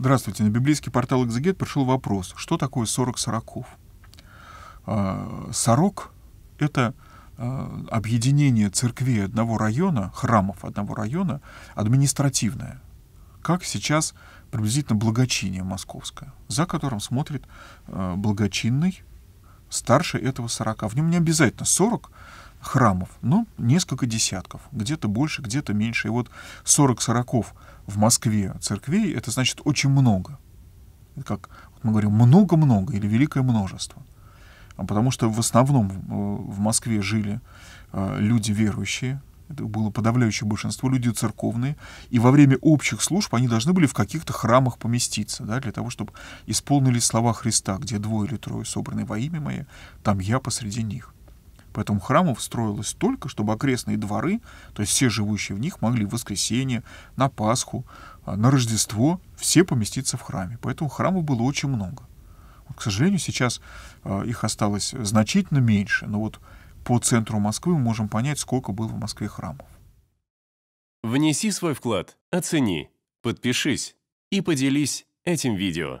Здравствуйте. На библейский портал «Экзегет» пришел вопрос, что такое 40 сороков? А, сорок — это а, объединение церквей одного района, храмов одного района, административное, как сейчас приблизительно благочиние московское, за которым смотрит а, благочинный старше этого сорока. В нем не обязательно сорок храмов, но ну, несколько десятков, где-то больше, где-то меньше. И вот 40 сороков в Москве церквей, это значит очень много. Это как мы говорим много-много или великое множество. А потому что в основном в э, Москве жили э, люди верующие, это было подавляющее большинство, люди церковные, и во время общих служб они должны были в каких-то храмах поместиться, да, для того, чтобы исполнились слова Христа, где двое или трое собраны во имя Мое, там я посреди них. Поэтому храмов строилось столько, чтобы окрестные дворы, то есть все живущие в них, могли в воскресенье, на Пасху, а, на Рождество все поместиться в храме. Поэтому храмов было очень много. Вот, к сожалению, сейчас а, их осталось значительно меньше, но вот по центру Москвы мы можем понять, сколько было в Москве храмов. Внеси свой вклад, оцени, подпишись и поделись этим видео.